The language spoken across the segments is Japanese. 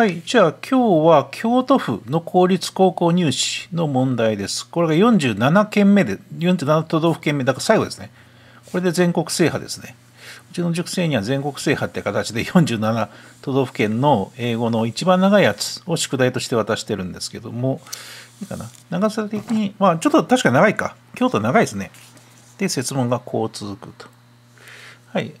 はい。じゃあ今日は京都府の公立高校入試の問題です。これが47件目で、47都道府県目、だから最後ですね。これで全国制覇ですね。うちの塾生には全国制覇って形で47都道府県の英語の一番長いやつを宿題として渡してるんですけども、いいかな。長さ的に、まあちょっと確か長いか。京都長いですね。で、設問がこう続くと。はい。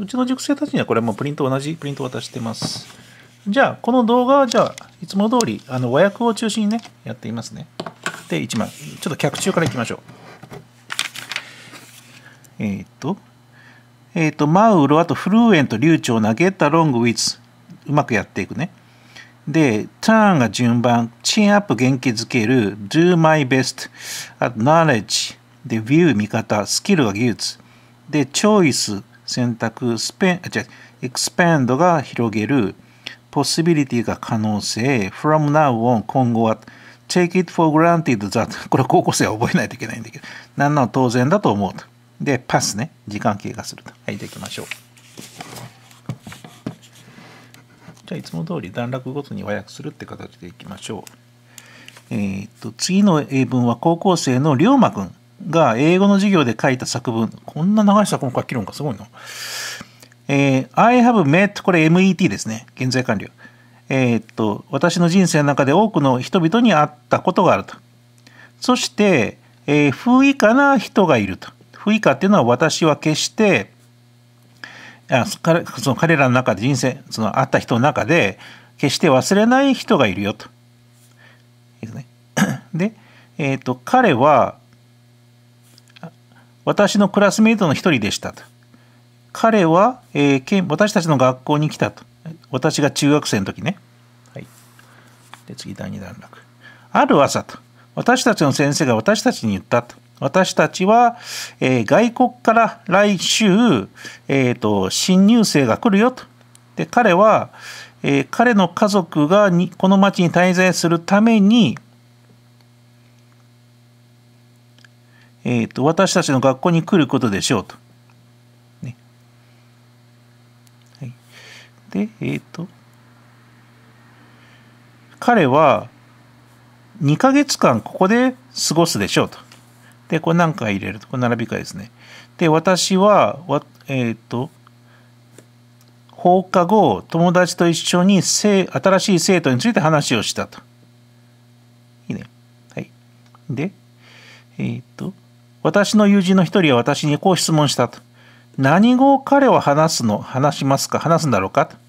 うちの塾生たちにはこれもプリント同じプリント渡してます。じゃあ、この動画はじゃあ、いつも通り、あの、和訳を中心にね、やっていますね。で、1番、ちょっと脚中からいきましょう。えー、っと、えー、っと、マウロ、あとフルーエント、流暢な、ゲッタ、ロング、ウィッツ。うまくやっていくね。で、ターンが順番、チンアップ元気づける、do my best、あと knowledge、で、view 味方、スキルが技術、で、チョイス選択、スペン、あ、違う、エクスペンドが広げる、possibility が可能性 from now on 今後は take it for granted that これ高校生は覚えないといけないんだけど何なの当然だと思うとでパスね時間経過するとはいできましょうじゃあいつも通り段落ごとに和訳するって形でいきましょうえー、っと次の英文は高校生の龍馬くんが英語の授業で書いた作文こんな長い作文書きるんかすごいなえー、I have met これ MET ですね現在完了えー、っと私の人生の中で多くの人々に会ったことがあるとそして、えー、不以下な人がいると不以下っていうのは私は決してあ彼その彼らの中で人生その会った人の中で決して忘れない人がいるよと。で、えーと、と彼は私のクラスメートの一人でしたと。彼は、えー、私たちの学校に来たと。私が中学生の時ね。はい。で、次、第2段落。ある朝と。私たちの先生が私たちに言ったと。私たちは、えー、外国から来週、えーと、新入生が来るよと。で、彼は、えー、彼の家族がにこの町に滞在するために、えーと私たちの学校に来ることでしょうと。で、えっ、ー、と、彼は2ヶ月間ここで過ごすでしょうと。で、これ何回入れると、これ並び替えですね。で、私は、わえっ、ー、と、放課後、友達と一緒に新しい生徒について話をしたと。いいね。はい。で、えっ、ー、と、私の友人の一人は私にこう質問したと。何語を彼は話すの、話しますか、話すんだろうかと。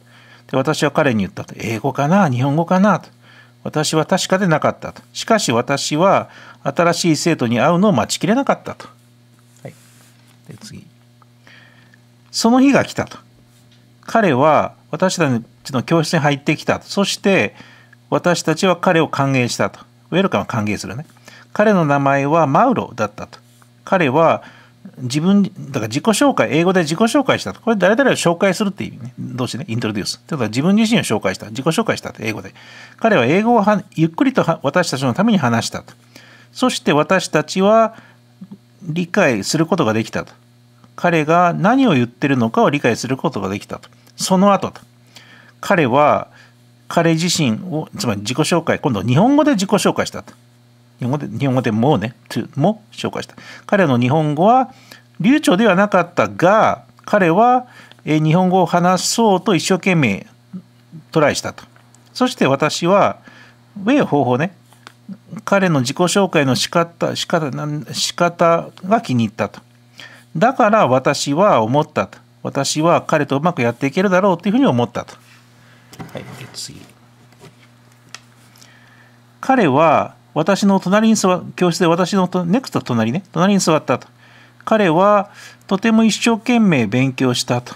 で私は彼に言ったと。英語かな日本語かなと。私は確かでなかったと。しかし私は新しい生徒に会うのを待ちきれなかったと。はい、で次。その日が来たと。彼は私たちの教室に入ってきたと。そして私たちは彼を歓迎したと。ウェルカムを歓迎するね。彼の名前はマウロだったと。彼は自分、だから自己紹介、英語で自己紹介したと。これ誰々を紹介するって意味ね。してね。イントロデュース。ただ自分自身を紹介した。自己紹介したって英語で。彼は英語をはゆっくりと私たちのために話したと。そして私たちは理解することができたと。彼が何を言ってるのかを理解することができたと。その後と。彼は彼自身を、つまり自己紹介、今度日本語で自己紹介したと。日本語で日本語でもね、to も紹介した。彼の日本語は流暢ではなかったが、彼は日本語を話そうと一生懸命トライしたと。そして私は、上方法ね、彼の自己紹介の仕方、仕方、仕方が気に入ったと。だから私は思ったと。私は彼とうまくやっていけるだろうというふうに思ったと。はい、次。彼は私の隣に座教室で私のネクスト隣ね隣に座ったと彼はとても一生懸命勉強したと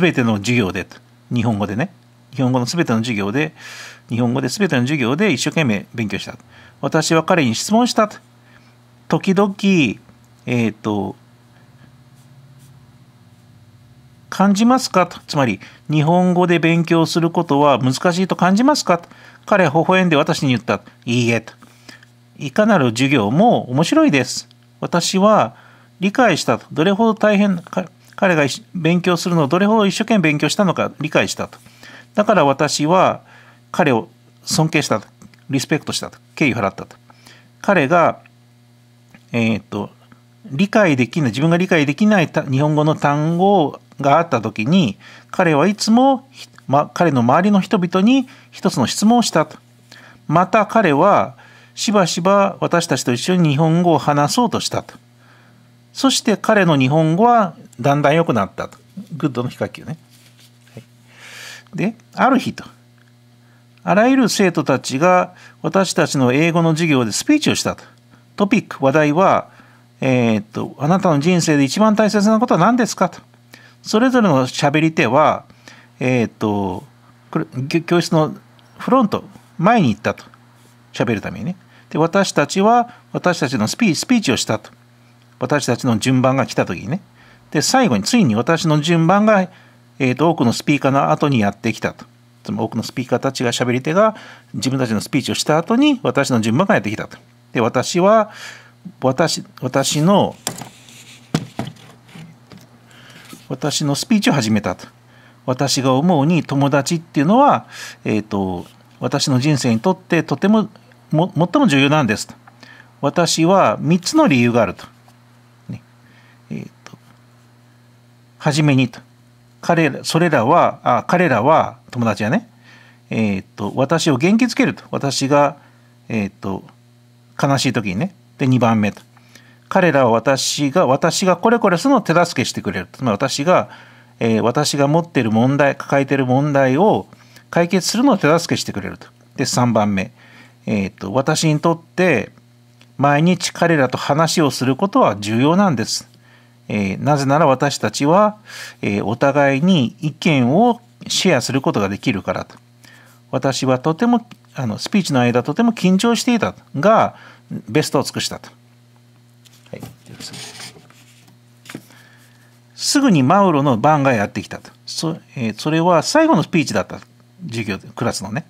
べての授業でと日本語でね日本語のすべての授業で日本語ですべての授業で一生懸命勉強した私は彼に質問したと時々えっ、ー、と感じますかとつまり日本語で勉強することは難しいと感じますかと彼は微笑んで私に言った。いいえと。いかなる授業も面白いです。私は理解したと。どれほど大変、彼が勉強するのをどれほど一生懸命勉強したのか理解したと。だから私は彼を尊敬したと。リスペクトしたと。敬意を払ったと。彼が、えー、っと、理解できない、自分が理解できない日本語の単語があった時に、彼はいつもま、彼の周りの人々に一つの質問をしたと。また彼はしばしば私たちと一緒に日本語を話そうとしたと。そして彼の日本語はだんだん良くなったと。グッドの比較級ね。はい、で、ある日と。あらゆる生徒たちが私たちの英語の授業でスピーチをしたと。トピック、話題は、えー、っと、あなたの人生で一番大切なことは何ですかと。それぞれの喋り手は、えっ、ー、と、これ、教室のフロント、前に行ったと。喋るためにね。で、私たちは、私たちのスピスピーチをしたと。私たちの順番が来た時にね。で、最後に、ついに私の順番が、えっ、ー、と、多くのスピーカーの後にやってきたと。多くのスピーカーたちが喋り手が自分たちのスピーチをした後に私の順番がやってきたと。で、私は、私、私の、私のスピーチを始めたと。私が思うに友達っていうのは、えーと、私の人生にとってとてもも最も重要なんですと私は3つの理由があるとね、えーと、初めにと彼らそれらはあ彼らは友達やね、えーと、私を元気づけると私が、えー、と悲しい時にねで2番目と彼らは私が私がこれこれするのを手助けしてくれると、まあ、私がえー、私が持っている問題抱えている問題を解決するのを手助けしてくれると。で3番目、えーと、私にとって毎日彼らと話をすることは重要なんです。えー、なぜなら私たちは、えー、お互いに意見をシェアすることができるからと。私はとてもあのスピーチの間とても緊張していたがベストを尽くしたと。はい、すぐにマウロの番がやってきたとそえー、それは最後のスピーチだった授業クラスのね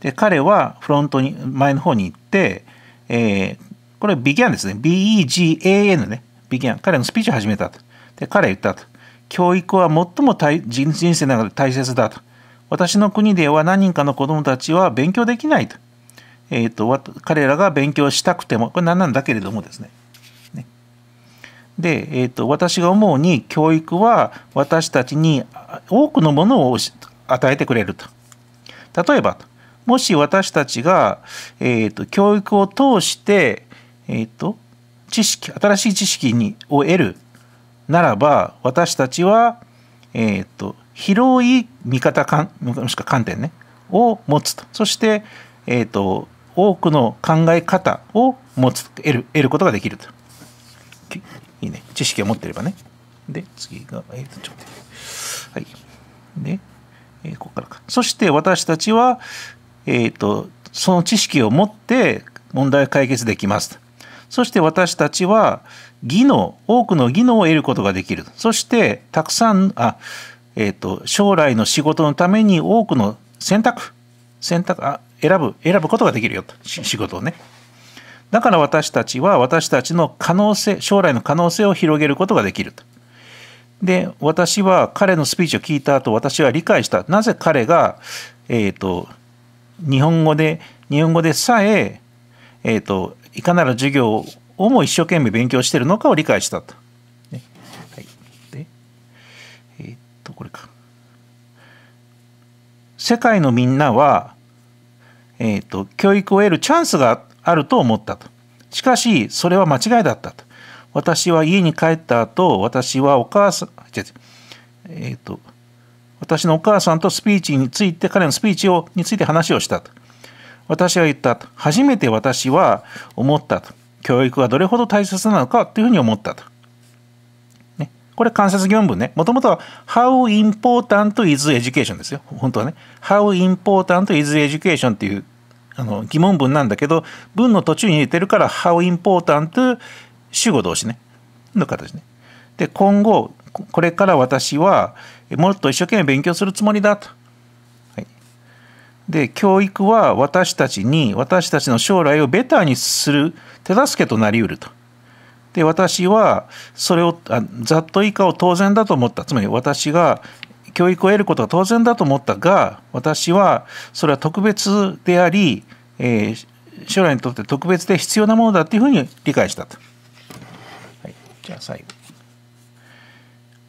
で彼はフロントに前の方に行って、えー、これビギャンですね BEGAN ねビギャン彼のスピーチを始めたとで彼は言ったと教育は最も人生の中で大切だと私の国では何人かの子どもたちは勉強できないと,、えーと彼らが勉強したくてもこれ何なんだけれどもですねで、えーと、私が思うに教育は私たちに多くのものを与えてくれると。例えばもし私たちが、えーと、教育を通して、えーと、知識新しい知識にを得るならば私たちは、えー、と広い見方もしくは観点ねを持つとそして、えー、と多くの考え方を持つ得る得ることができると。いいね。知識を持ってればね。で、次が、えっ、ー、と、ちょっとはい。で、えー、ここからか。そして私たちは、えっ、ー、と、その知識を持って問題解決できます。そして私たちは、技能、多くの技能を得ることができる。そして、たくさん、あ、えっ、ー、と、将来の仕事のために多くの選択、選択、あ、選ぶ、選ぶことができるよと、仕事をね。だから私たちは私たちの可能性将来の可能性を広げることができると。で私は彼のスピーチを聞いた後私は理解したなぜ彼が、えーと、日本語で日本語でさええーと、いかなる授業をも一生懸命勉強しているのかを理解したと。ね、はい、でえー、っとこれか。世界のみんなは、えーと、と教育を得るチャンスがあると思ったと。しかし、それは間違いだったと。私は家に帰った後、私はお母さん、えっ、ー、と、私のお母さんとスピーチについて、彼のスピーチをについて話をしたと。私は言ったと。初めて私は思ったと。教育がどれほど大切なのかというふうに思ったと。ね、これ間接原文ね。もともとは How important is education ですよ。本当はね。How important is education っていうあの疑問文なんだけど文の途中に入れてるから「How important」主語動詞ねの形ね。で今後これから私はもっと一生懸命勉強するつもりだと。はい、で教育は私たちに私たちの将来をベターにする手助けとなりうると。で私はそれをあざっと以下を当然だと思ったつまり私が教育を得ることが当然だと思ったが私はそれは特別であり、えー、将来にとって特別で必要なものだというふうに理解したと。はい、じゃあ最後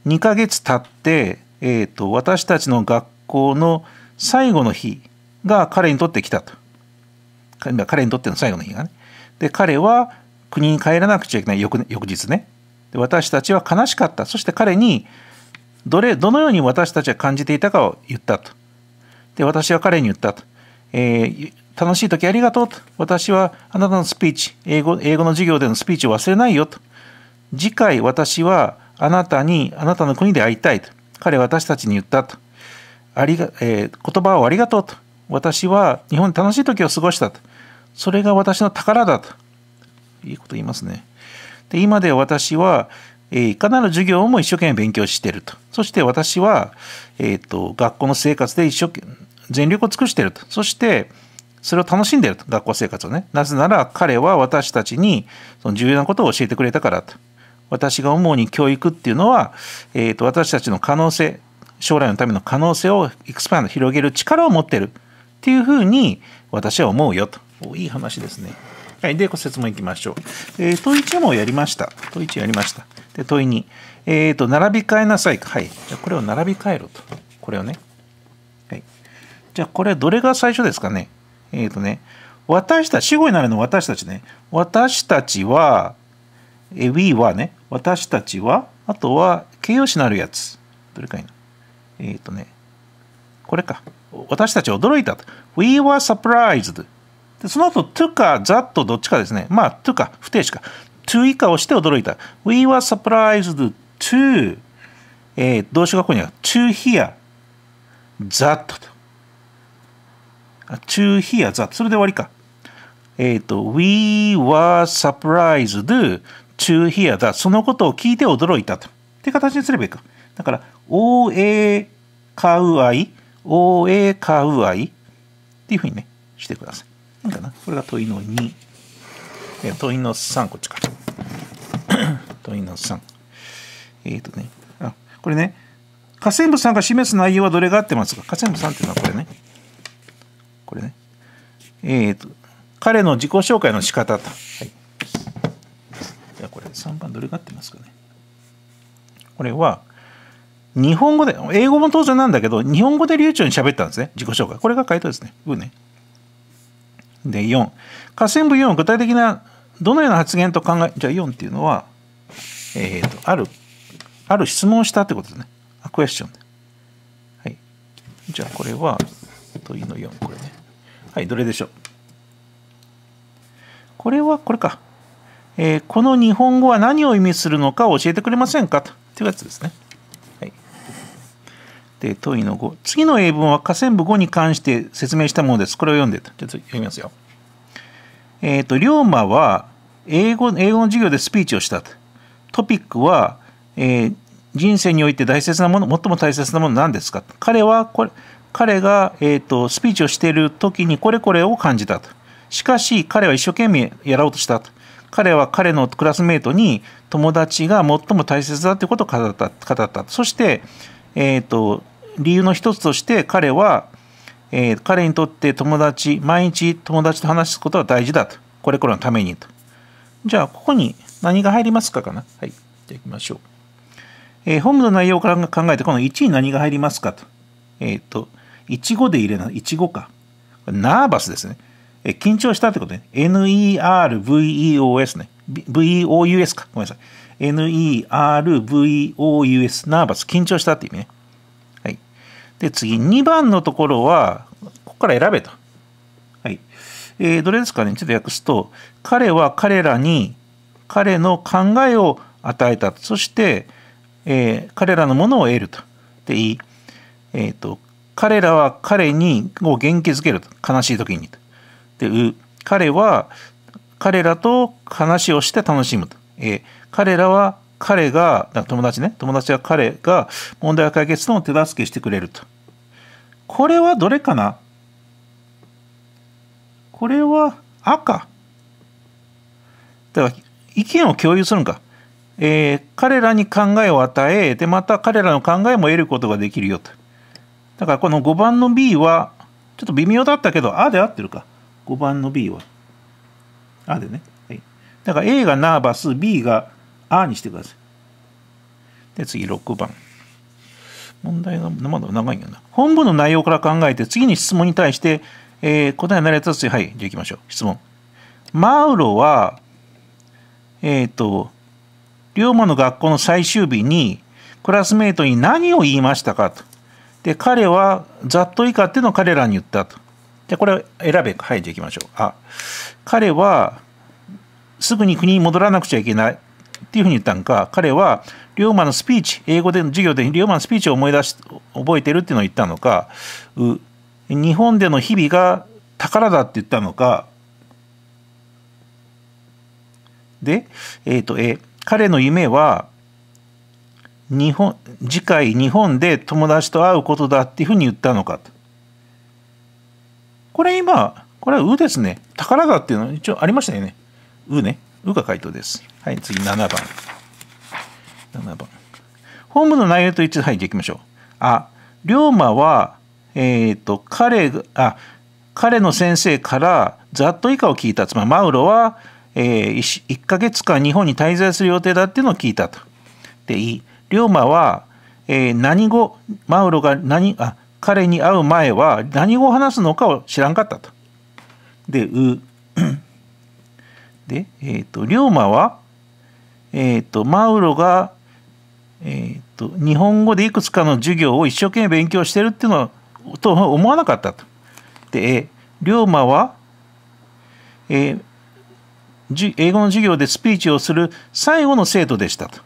2ヶ月経って、えーと、と私たちの学校の最後の日が彼にとって来たと彼にとっての最後の日がねで彼は国に帰らなくちゃいけない翌翌日ねで私たちは悲しかったそして彼にどれどのように私たちは感じていたかを言ったとで私は彼に言ったと、えー、楽しい時ありがとうと私はあなたのスピーチ英語英語の授業でのスピーチを忘れないよと次回私はあなたにあなたの国で会いたいと彼は私たちに言ったとありが、えー、言葉をありがとうと私は日本で楽しい時を過ごしたとそれが私の宝だということを言いますねで今で私はえいかなる授業も一生懸命勉強してると。そして私は、えっ、ー、と、学校の生活で一生懸命、全力を尽くしてると。そして、それを楽しんでると。学校生活をね。なぜなら彼は私たちにその重要なことを教えてくれたからと。私が主に教育っていうのは、えっ、ー、と、私たちの可能性、将来のための可能性をエクスパンド、広げる力を持ってるっていうふうに私は思うよと。おいい話ですね。はい。で、ご説明いきましょう。えー、問1もやりました。問1やりました。問いに、えっ、ー、と、並び替えなさい。はい。じゃこれを並び替えろと。これをね。はい。じゃあ、これどれが最初ですかね。えっ、ー、とね、私たち、死語になるの私たちね。私たちは、え、we はね、私たちは、あとは形容詞になるやつ。どれかいのえっ、ー、とね、これか。私たち驚いたと。We were surprised. でその後、to か that どっちかですね。まあ、to か不定詞か。to 以下をして驚いた。We were surprised to、えー、動詞がここには to hear that と。to hear that。それで終わりか。えっ、ー、と、we were surprised to hear that。そのことを聞いて驚いたと。って形にすればいいか。だから、OA 買う愛、OA 買ういっていうふうにね、してください。なんかな。これが問いの2。え問いの3、こっちか。問いの3。えっ、ー、とね、あ、これね、河川部さんが示す内容はどれが合ってますか河川部さんっていうのはこれね。これね。えっ、ー、と、彼の自己紹介の仕方と。はい。じゃこれ3番どれが合ってますかね。これは、日本語で、英語も当然なんだけど、日本語で流暢に喋ったんですね。自己紹介。これが回答ですね。うね。で4下線部4具体的などのような発言と考えじゃあ4っていうのは、えーと、あるある質問をしたってことですねあクエスチョンはい、じゃあこれは問いの4これねはいどれでしょうこれはこれか、えー、この日本語は何を意味するのか教えてくれませんかというやつですねで問いの5次の英文は下線部5に関して説明したものですこれを読んでちょっと読みますよえっ、ー、と龍馬は英語英語の授業でスピーチをしたトピックは、えー、人生において大切なもの最も大切なもの何ですか彼はこれ彼が、えーと、スピーチをしている時にこれこれを感じたとしかし彼は一生懸命やろうとしたと彼は彼のクラスメートに友達が最も大切だということを語った語ったそして、えーと理由の一つとして彼は、えー、彼にとって友達毎日友達と話すことは大事だとこれこれのためにとじゃあここに何が入りますかかなはいじゃあいきましょう、えー、本部の内容から考えてこの1に何が入りますかとえっ、ー、と一5で入れない一ちかナーバスですね、え緊張したってことね NERVEOS ね v o u s かごめんなさい NERVOUS ナーバス緊張したって意味ねで、次、2番のところは、ここから選べと。はい。えー、どれですかねちょっと訳すと、彼は彼らに、彼の考えを与えた。そして、えー、彼らのものを得ると。で、いい。えっ、ー、と、彼らは彼にを元気づけると。悲しい時にと。で、う。彼は彼らと話をして楽しむと。えー、彼らは彼が友達ね友達は彼が問題を解決の手助けしてくれるとこれはどれかなこれは赤だから意見を共有するんか、えー、彼らに考えを与えでまた彼らの考えも得ることができるよとだからこの5番の B はちょっと微妙だったけど「あ」で合ってるか5番の B は「あ」でね、はい、だから A がナーバス B があにしてください。で、次6番。問題がまだ長いんだな。本文の内容から考えて、次に質問に対して、えー、答えになれたつはい、じゃあ行きましょう。質問。マウロは、えっ、ー、と、龍馬の学校の最終日に、クラスメートに何を言いましたかと。で、彼は、ざっと以下っていうのを彼らに言ったと。じゃこれ選べ。はい、じゃあ行きましょう。あ、彼は、すぐに国に戻らなくちゃいけない。っていうふうに言ったんか彼は龍馬のスピーチ英語での授業で龍馬のスピーチを思い出し覚えてるっていうのを言ったのか日本での日々が宝だって言ったのかで、えっ、ー、とえ彼の夢は日本次回日本で友達と会うことだっていうふうに言ったのかこれ今これは「う」ですね宝だっていうの一応ありましたよね「う」ねうか回答です。はい、次7番。7番。本ムの内容と一致、はい、行きましょう。あ、龍馬は、えっ、ー、と、彼が、あ、彼の先生からざっと以下を聞いた。つまり、マウロは、えー、1, ヶ月間日本に滞在する予定だっていうのを聞いたと。で、いい。龍馬は、えー、何語、マウロが何、あ、彼に会う前は何語を話すのかを知らんかったと。で、う。で、えっ、ー、と、龍馬は、えっ、ー、と、マウロが、えっ、ー、と、日本語でいくつかの授業を一生懸命勉強してるっていうのは、と思わなかったと。で、龍馬は、えー、じ英語の授業でスピーチをする最後の生徒でしたと。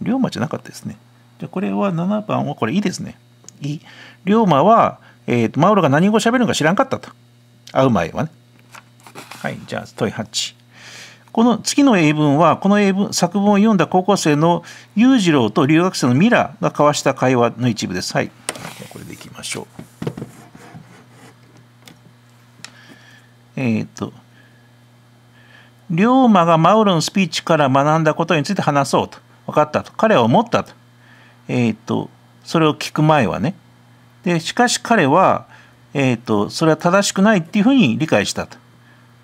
龍馬じゃなかったですね。じゃこれは7番はこれいいですね。いい。龍馬は、えーと、マウロが何語喋るのか知らんかったと。会う前はね。はい、じゃあ問い八。この次の英文はこの英文作文を読んだ高校生の裕次郎と留学生のミラが交わした会話の一部です。はい、これでいきましょう。えっ、ー、と龍馬がマウロのスピーチから学んだことについて話そうと分かったと彼は思ったと,、えっ、ー、とそれを聞く前はねでしかし彼は、えっ、ー、とそれは正しくないっていうふうに理解したと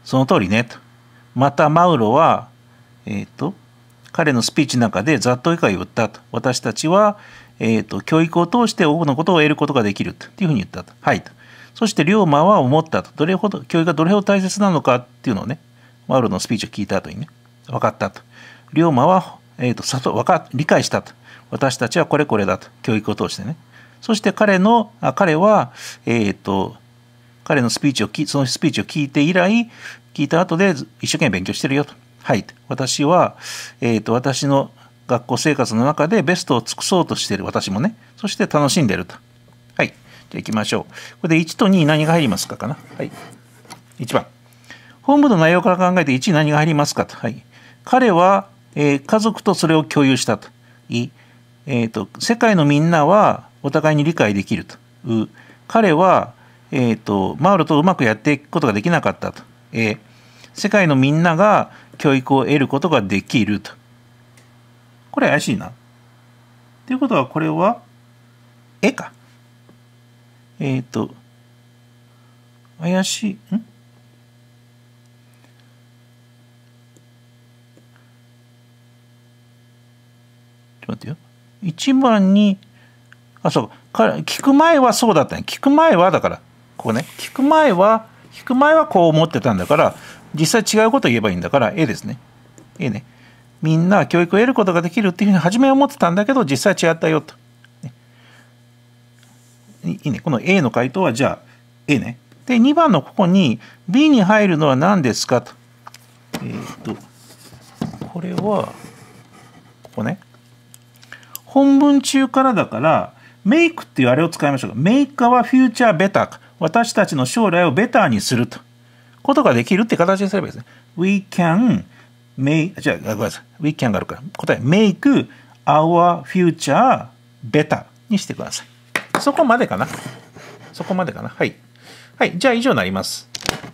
その通りねと。またマウロは、えっ、ー、と、彼のスピーチの中でざっと以下を言ったと。私たちは、えっ、ー、と、教育を通して多くのことを得ることができるというふうに言ったと。はいと。そして龍馬は思ったと。どれほど、教育がどれほど大切なのかっていうのをね、マウロのスピーチを聞いた後にね、分かったと。龍馬は、えっ、ー、と、さか、理解したと。私たちはこれこれだと。教育を通してね。そして彼の、あ彼は、えっ、ー、と、彼のスピーチをき、そのスピーチを聞いて以来、聞いた後で一生懸命勉強してるよと。はい。私は、えっ、ー、と、私の学校生活の中でベストを尽くそうとしてる。私もね。そして楽しんでると。はい。じゃあ行きましょう。これで1と2何が入りますかかな。はい。1番。本部の内容から考えて1何が入りますかと。はい。彼は、えー、家族とそれを共有したと。い。えっ、ー、と、世界のみんなはお互いに理解できると。う。彼は、えーと、マウロとうまくやっていくことができなかったと、えー、世界のみんなが教育を得ることができるとこれ怪しいなということはこれは絵かえっ、ー、と怪しいんちょっと待ってよ。1番に、あ、そうか。聞く前はそうだったね。聞く前はだから、ここね聞く前は聞く前はこう思ってたんだから実際違うこと言えばいいんだから A ですね A ねみんな教育を得ることができるっていうふうに初めは思ってたんだけど実際違ったよと、ね、いいねこの A の回答はじゃあ A ねで2番のここに B に入るのは何ですかとえっ、とこれはここね本文中からだからメイクっていうあれを使いましょうか。メイカはフューチャーベターか。私たちの将来をベターにするとことができるって形にすればいいですね。We can make, じゃあごめんなさい。We can があるから、答え、make our future better にしてください。そこまでかな。そこまでかな。はい。はい、じゃあ以上になります。